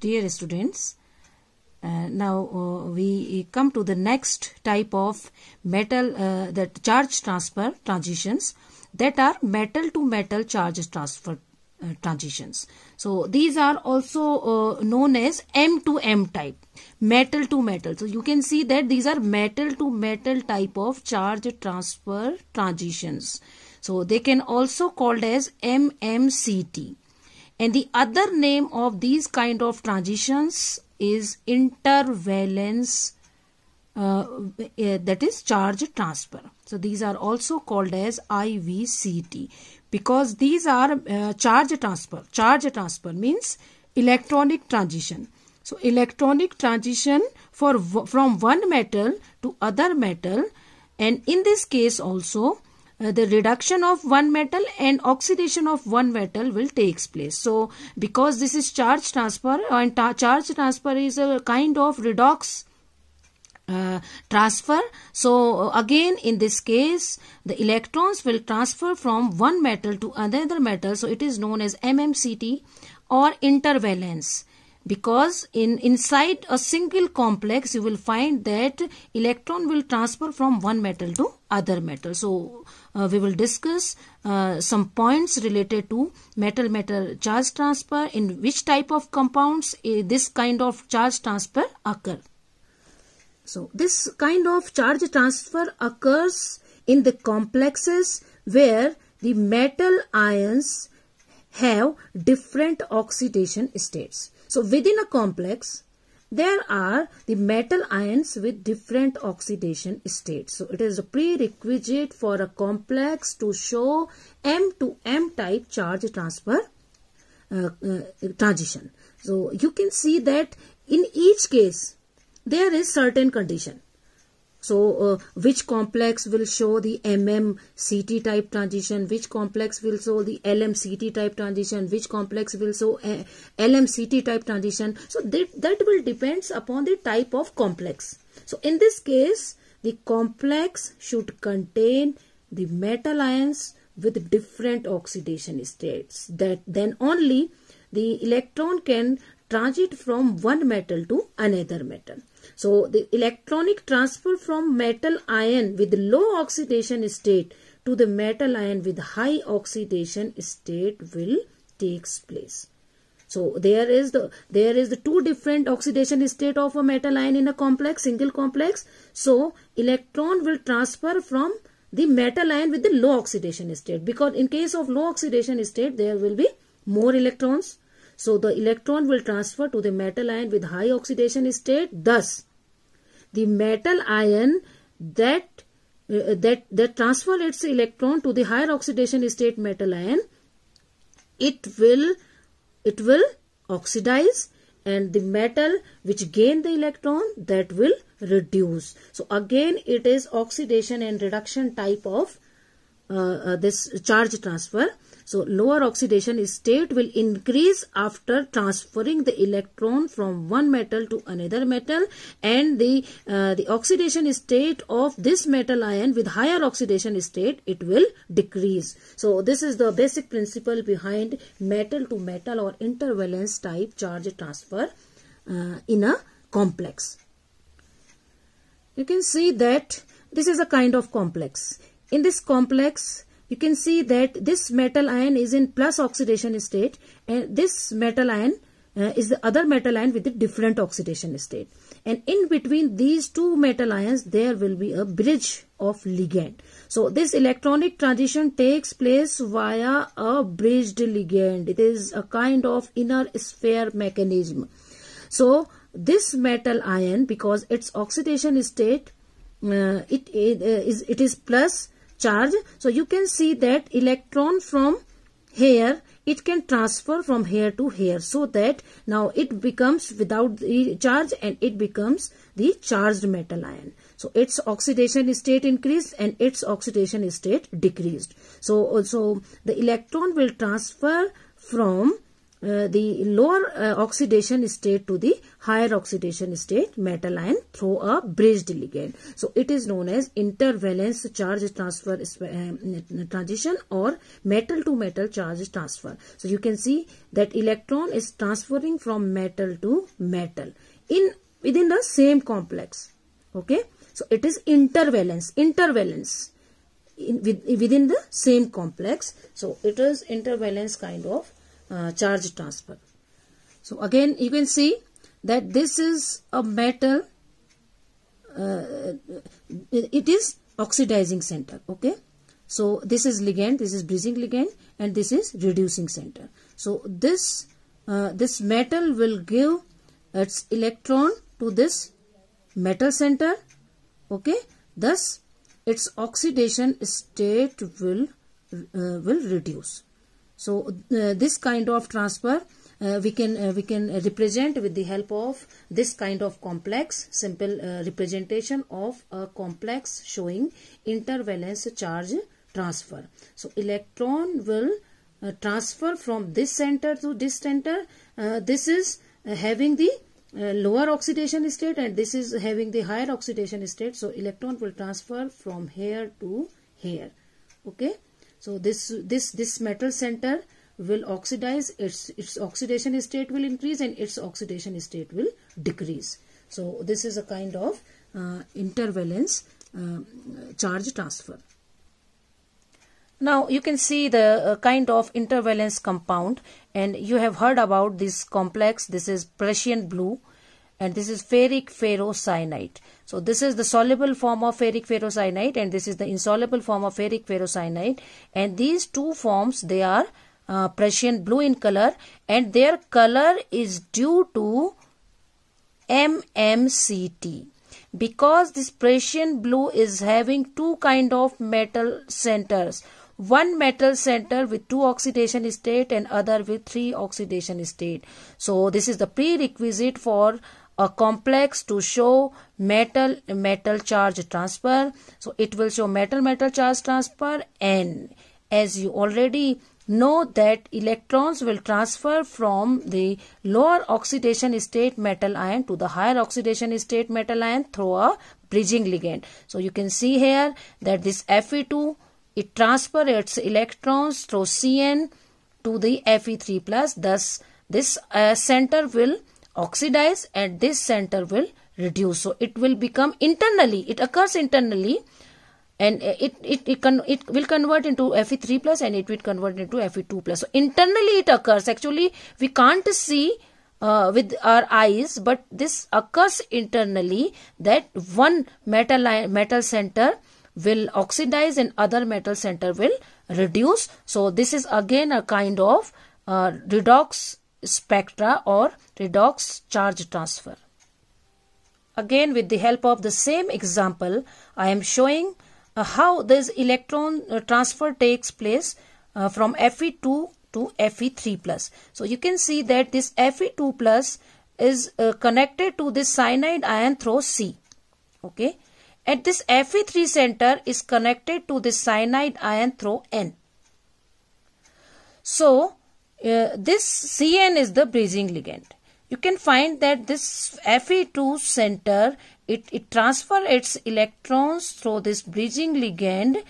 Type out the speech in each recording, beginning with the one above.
dear students uh, now uh, we come to the next type of metal uh, charge transfer transitions that are metal to metal charge transfer uh, transitions so these are also uh, known as m to m type metal to metal so you can see that these are metal to metal type of charge transfer transitions so they can also called as mmct and the other name of these kind of transitions is intervalence uh, eh, that is charge transfer. So these are also called as IVCT because these are uh, charge transfer. Charge transfer means electronic transition. So electronic transition for from one metal to other metal and in this case also uh, the reduction of one metal and oxidation of one metal will takes place. So because this is charge transfer and ta charge transfer is a kind of redox uh, transfer. So again in this case the electrons will transfer from one metal to another metal. So it is known as MMCT or intervalence because in inside a single complex you will find that electron will transfer from one metal to other metal so uh, we will discuss uh, some points related to metal metal charge transfer in which type of compounds uh, this kind of charge transfer occur so this kind of charge transfer occurs in the complexes where the metal ions have different oxidation states so within a complex, there are the metal ions with different oxidation states. So it is a prerequisite for a complex to show M to M type charge transfer uh, uh, transition. So you can see that in each case, there is certain condition. So uh, which complex will show the MMCT type transition, which complex will show the LMCT type transition, which complex will show uh, LMCT type transition. So that, that will depends upon the type of complex. So in this case, the complex should contain the metal ions with different oxidation states. That then only the electron can transit from one metal to another metal. So the electronic transfer from metal ion with low oxidation state to the metal ion with high oxidation state will takes place. So there is the there is the two different oxidation state of a metal ion in a complex single complex. So electron will transfer from the metal ion with the low oxidation state because in case of low oxidation state there will be more electrons so the electron will transfer to the metal ion with high oxidation state. Thus, the metal ion that uh, that that transfer its electron to the higher oxidation state metal ion, it will it will oxidize and the metal which gain the electron that will reduce. So again it is oxidation and reduction type of uh, uh, this charge transfer. So lower oxidation state will increase after transferring the electron from one metal to another metal and the, uh, the oxidation state of this metal ion with higher oxidation state it will decrease. So this is the basic principle behind metal to metal or intervalence type charge transfer uh, in a complex. You can see that this is a kind of complex in this complex you can see that this metal ion is in plus oxidation state and this metal ion uh, is the other metal ion with a different oxidation state and in between these two metal ions there will be a bridge of ligand so this electronic transition takes place via a bridged ligand it is a kind of inner sphere mechanism so this metal ion because its oxidation state uh, it, it, uh, is, it is plus charge. So you can see that electron from here it can transfer from here to here so that now it becomes without the charge and it becomes the charged metal ion. So its oxidation state increased and its oxidation state decreased. So also the electron will transfer from uh, the lower uh, oxidation state to the higher oxidation state metal ion through a bridged ligand. So it is known as intervalence charge transfer uh, transition or metal to metal charge transfer. So you can see that electron is transferring from metal to metal in within the same complex. Okay. So it is intervalence, intervalence in, with, within the same complex. So it is intervalence kind of uh, charge transfer. So again you can see that this is a metal, uh, it is oxidizing center, okay. So this is ligand, this is bridging ligand and this is reducing center. So this, uh, this metal will give its electron to this metal center, okay. Thus its oxidation state will, uh, will reduce. So uh, this kind of transfer uh, we can uh, we can represent with the help of this kind of complex simple uh, representation of a complex showing intervalence charge transfer so electron will uh, transfer from this center to this center uh, this is having the lower oxidation state and this is having the higher oxidation state so electron will transfer from here to here okay so this this this metal center will oxidize its its oxidation state will increase and its oxidation state will decrease. So this is a kind of uh, intervalence uh, charge transfer. Now you can see the uh, kind of intervalence compound and you have heard about this complex. This is Prussian blue and this is ferric ferrocyanide. So this is the soluble form of ferric ferrocyanide and this is the insoluble form of ferric ferrocyanide and these two forms they are uh, Prussian blue in color and their color is due to MMCT because this Prussian blue is having two kind of metal centers one metal center with two oxidation state and other with three oxidation state. So this is the prerequisite for a complex to show metal metal charge transfer so it will show metal metal charge transfer and as you already know that electrons will transfer from the lower oxidation state metal ion to the higher oxidation state metal ion through a bridging ligand so you can see here that this fe2 it transfers its electrons through cn to the fe3 plus thus this uh, center will oxidize at this center will reduce so it will become internally it occurs internally and it it it, can it will convert into fe3 plus and it will convert into fe2 plus so internally it occurs actually we can't see uh, with our eyes but this occurs internally that one metal metal center will oxidize and other metal center will reduce so this is again a kind of uh, redox spectra or redox charge transfer. Again with the help of the same example I am showing uh, how this electron uh, transfer takes place uh, from Fe2 to Fe3 plus. So you can see that this Fe2 plus is uh, connected to this cyanide ion through C. Okay. At this Fe3 center is connected to this cyanide ion through N. So uh, this CN is the bridging ligand. You can find that this Fe2 center, it, it transfer its electrons through this bridging ligand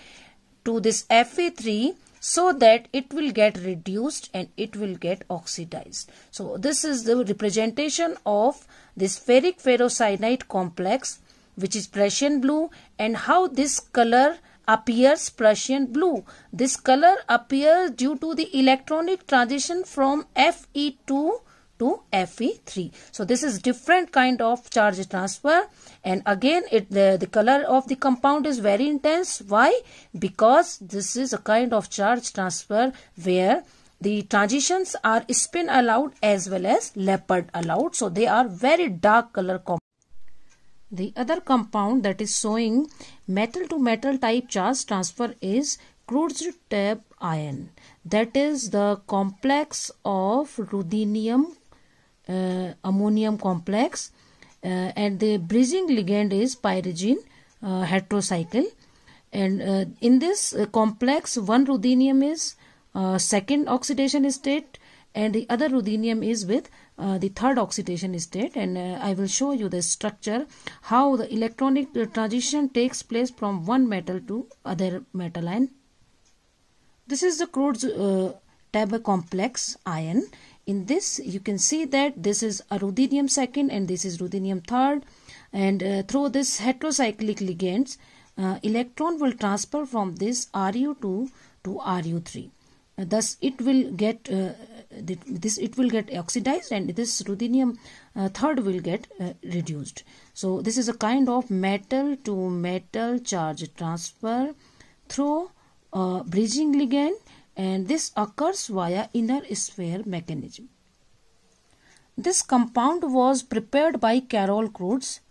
to this Fe3 so that it will get reduced and it will get oxidized. So this is the representation of this ferric ferrocyanide complex which is Prussian blue and how this color appears Prussian blue. This color appears due to the electronic transition from Fe2 to Fe3. So this is different kind of charge transfer and again it the, the color of the compound is very intense. Why? Because this is a kind of charge transfer where the transitions are spin allowed as well as leopard allowed. So they are very dark color compound. The other compound that is showing metal to metal type charge transfer is [crude] type ion that is the complex of ruthenium uh, ammonium complex uh, and the bridging ligand is pyrogene uh, heterocycle and uh, in this uh, complex one ruthenium is uh, second oxidation state and the other ruthenium is with uh, the third oxidation state and uh, I will show you the structure how the electronic uh, transition takes place from one metal to other metal ion. This is the crude uh, complex ion. In this you can see that this is ruthenium second and this is ruthenium third and uh, through this heterocyclic ligands uh, electron will transfer from this Ru2 to Ru3 thus it will get uh, this it will get oxidized and this ruthenium uh, third will get uh, reduced so this is a kind of metal to metal charge transfer through a bridging ligand and this occurs via inner sphere mechanism. This compound was prepared by Carol Croods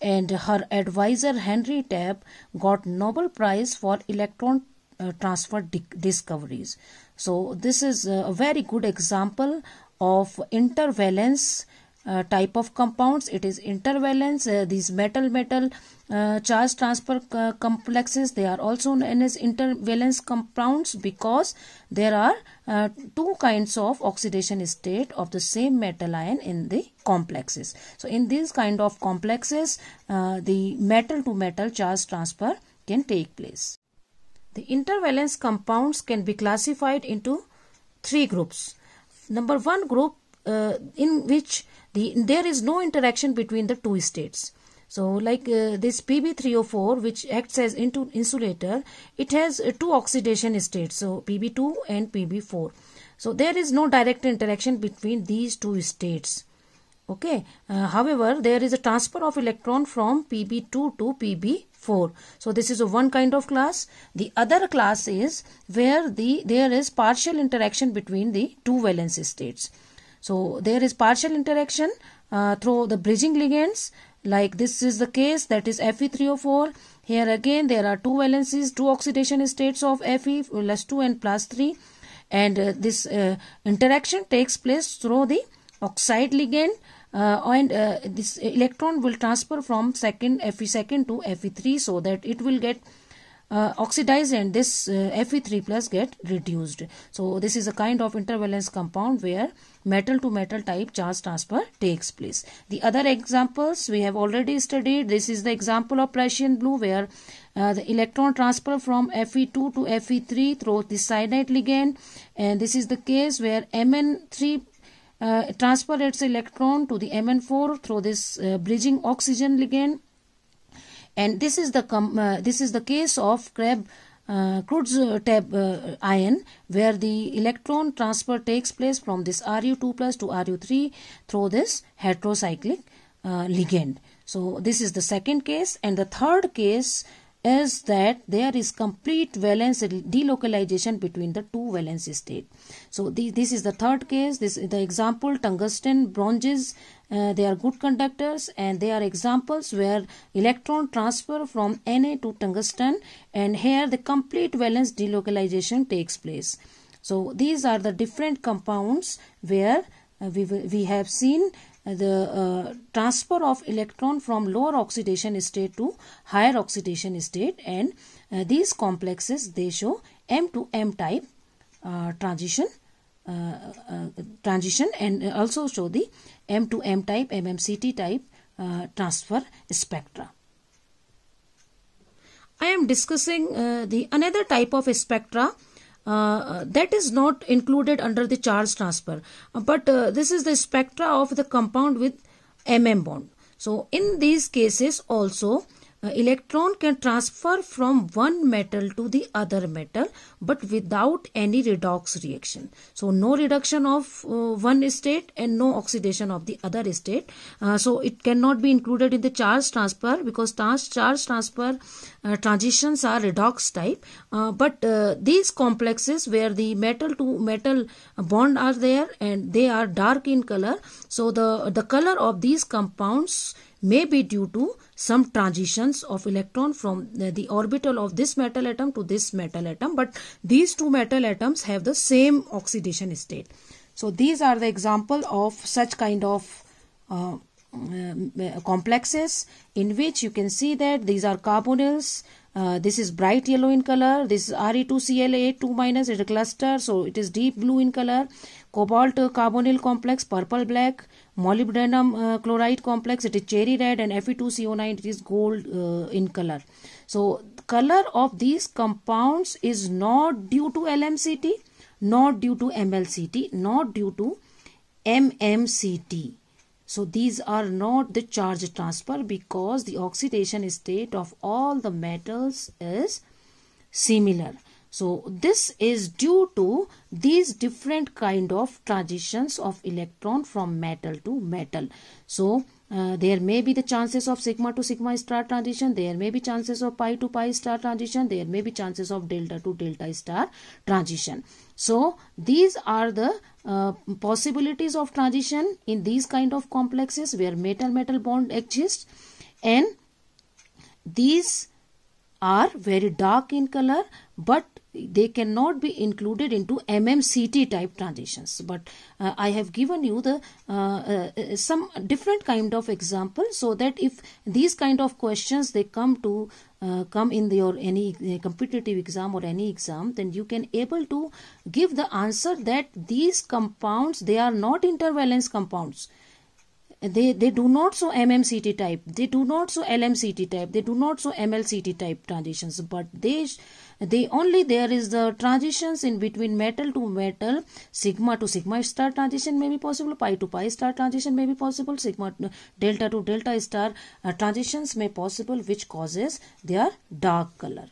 and her advisor Henry Tapp got Nobel Prize for electron uh, transfer di- discoveries. So this is uh, a very good example of intervalence uh, type of compounds. It is intervalence. Uh, these metal-metal uh, charge transfer complexes. They are also known as intervalence compounds because there are two kinds of oxidation state of the same metal ion in the complexes. So in these kind of complexes, the metal-to-metal charge transfer can take place. The intervalence compounds can be classified into three groups. Number one group uh, in which the, there is no interaction between the two states. So like uh, this pb 30 4 which acts as insulator, it has uh, two oxidation states, so Pb2 and Pb4. So there is no direct interaction between these two states. Okay. Uh, however, there is a transfer of electron from Pb2 to Pb. 4 so this is a one kind of class the other class is where the there is partial interaction between the two valence states so there is partial interaction uh, through the bridging ligands like this is the case that is Fe3O4 here again there are two valences two oxidation states of Fe plus 2 and plus 3 and uh, this uh, interaction takes place through the oxide ligand uh, and uh, this electron will transfer from second Fe2 to Fe3 so that it will get uh, oxidized and this uh, Fe3 plus get reduced. So this is a kind of intervalence compound where metal to metal type charge transfer takes place. The other examples we have already studied. This is the example of Prussian blue where uh, the electron transfer from Fe2 to Fe3 through the cyanide ligand and this is the case where Mn3 uh, transfer its electron to the Mn4 through this uh, bridging oxygen ligand and this is the uh, this is the case of Krebs uh, uh, tab uh, ion where the electron transfer takes place from this Ru2 plus to Ru3 through this heterocyclic uh, ligand. So this is the second case and the third case is that there is complete valence delocalization between the two valence state. So the, this is the third case. This the example tungsten bronzes. Uh, they are good conductors and they are examples where electron transfer from Na to tungsten and here the complete valence delocalization takes place. So these are the different compounds where uh, we, we have seen the uh, transfer of electron from lower oxidation state to higher oxidation state and uh, these complexes they show M to M type uh, transition uh, uh, transition and also show the M to M type MMCT type uh, transfer spectra. I am discussing the another type of spectra uh, that is not included under the charge transfer. But uh, this is the spectra of the compound with MM bond. So in these cases also electron can transfer from one metal to the other metal but without any redox reaction so no reduction of uh, one state and no oxidation of the other state uh, so it cannot be included in the charge transfer because trans charge transfer uh, transitions are redox type uh, but uh, these complexes where the metal to metal bond are there and they are dark in color so the the color of these compounds may be due to some transitions of electron from uh, the orbital of this metal atom to this metal atom but these two metal atoms have the same oxidation state. So these are the example of such kind of uh, uh, uh complexes in which you can see that these are carbonyls. Uh, this is bright yellow in color. This is Re2ClA2 is a cluster. So it is deep blue in color. Cobalt carbonyl complex purple black molybdenum uh, chloride complex it is cherry red and Fe2CO9 it is gold uh, in color so color of these compounds is not due to LMCT not due to MLCT not due to MMCT so these are not the charge transfer because the oxidation state of all the metals is similar. So this is due to these different kind of transitions of electron from metal to metal. So uh, there may be the chances of sigma to sigma star transition. There may be chances of pi to pi star transition. There may be chances of delta to delta star transition. So these are the uh, possibilities of transition in these kind of complexes where metal-metal bond exists. And these are very dark in color but they cannot be included into MMCT type transitions. But uh, I have given you the uh, uh, uh, some different kind of example so that if these kind of questions they come to uh, come in your any uh, competitive exam or any exam then you can able to give the answer that these compounds they are not intervalence compounds they they do not so mmct type they do not so lmct type they do not show mlct type transitions but they the only there is the transitions in between metal to metal sigma to sigma star transition may be possible pi to pi star transition may be possible sigma delta to delta star uh, transitions may possible which causes their dark color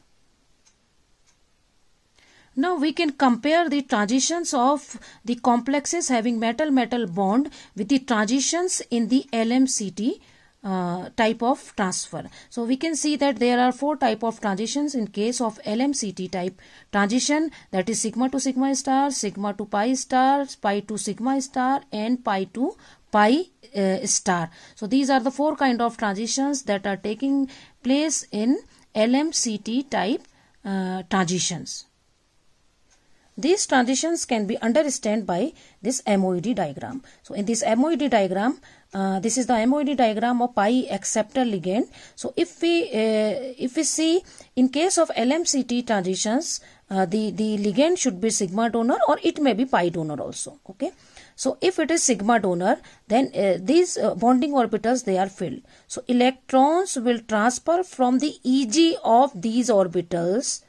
now we can compare the transitions of the complexes having metal-metal bond with the transitions in the LMCT uh, type of transfer. So we can see that there are four type of transitions in case of LMCT type transition that is sigma to sigma star, sigma to pi star, pi to sigma star and pi to pi uh, star. So these are the four kind of transitions that are taking place in LMCT type uh, transitions. These transitions can be understood by this MOED diagram. So in this MOED diagram, uh, this is the MOD diagram of pi acceptor ligand. So if we uh, if we see in case of LMCT transitions, uh, the the ligand should be sigma donor or it may be pi donor also. Okay. So if it is sigma donor, then uh, these uh, bonding orbitals they are filled. So electrons will transfer from the EG of these orbitals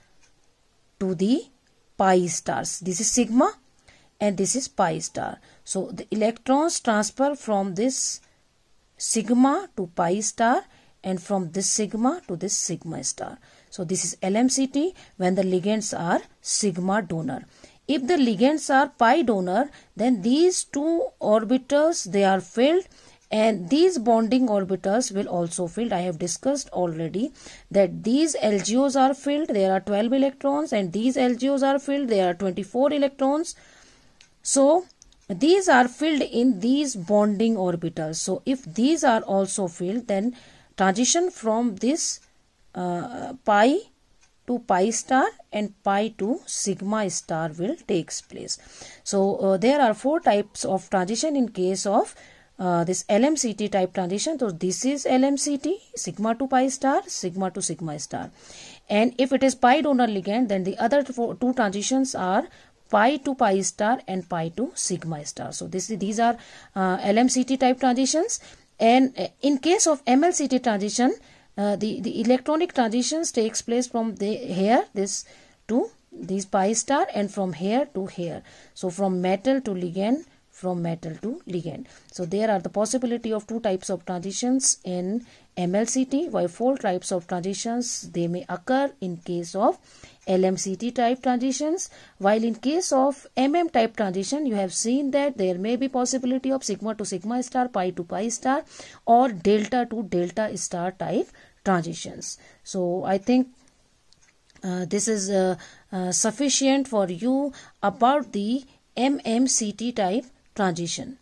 to the pi stars. This is sigma and this is pi star. So the electrons transfer from this sigma to pi star and from this sigma to this sigma star. So this is LMCT when the ligands are sigma donor. If the ligands are pi donor, then these two orbitals, they are filled and these bonding orbitals will also filled. I have discussed already that these LGOs are filled, there are 12 electrons and these LGOs are filled, there are 24 electrons. So these are filled in these bonding orbitals so if these are also filled then transition from this uh, pi to pi star and pi to sigma star will takes place so uh, there are four types of transition in case of uh, this LMCT type transition so this is LMCT sigma to pi star sigma to sigma star and if it is pi donor ligand then the other two transitions are pi to pi star and pi to sigma star. So this these are uh, LMCT type transitions and uh, in case of MLCT transition uh, the, the electronic transitions takes place from the here this to these pi star and from here to here. So from metal to ligand from metal to ligand. So there are the possibility of two types of transitions in MLCT while four types of transitions they may occur in case of LMCT type transitions while in case of MM type transition you have seen that there may be possibility of sigma to sigma star pi to pi star or delta to delta star type transitions. So I think uh, this is uh, uh, sufficient for you about the MMCT type transition.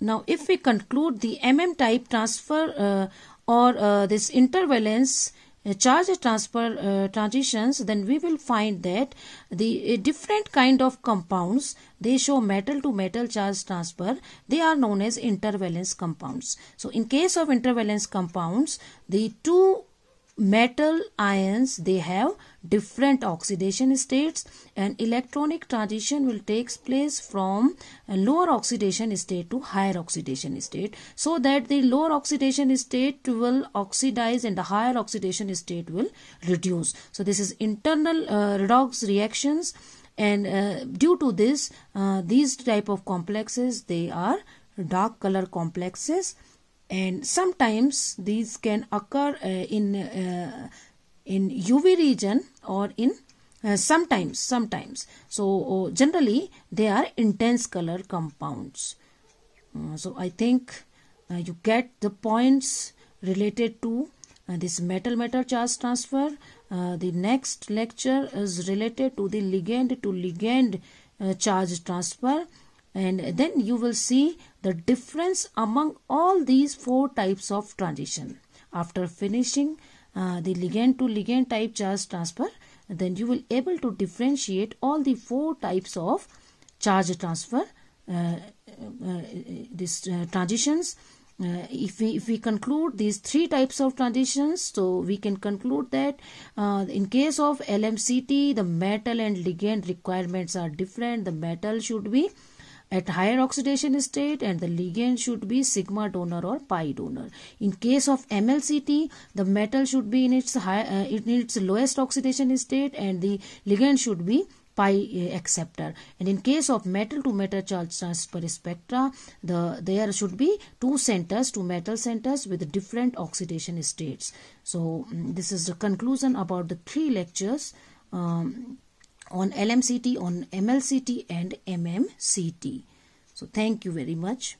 Now, if we conclude the MM type transfer uh, or uh, this intervalence uh, charge transfer uh, transitions, then we will find that the uh, different kind of compounds, they show metal to metal charge transfer, they are known as intervalence compounds. So, in case of intervalence compounds, the two metal ions they have different oxidation states and electronic transition will takes place from lower oxidation state to higher oxidation state so that the lower oxidation state will oxidize and the higher oxidation state will reduce so this is internal uh, redox reactions and uh, due to this uh, these type of complexes they are dark color complexes and sometimes these can occur uh, in uh, in UV region or in uh, sometimes sometimes so oh, generally they are intense color compounds uh, so I think uh, you get the points related to uh, this metal metal charge transfer the next lecture is related to the ligand to ligand charge transfer and then you will see the difference among all these four types of transition. After finishing uh, the ligand to ligand type charge transfer, then you will able to differentiate all the four types of charge transfer uh, uh, uh these uh, transitions. Uh, if we if we conclude these three types of transitions, so we can conclude that in case of LMCT, the metal and ligand requirements are different. The metal should be at higher oxidation state and the ligand should be sigma donor or pi donor. In case of MLCT, the metal should be in its, high, uh, in its lowest oxidation state and the ligand should be pi uh, acceptor and in case of metal to metal charge transfer spectra the there should be two centers two metal centers with different oxidation states so mm, this is the conclusion about the three lectures um, on LMCT, on MLCT and MMCT. So thank you very much.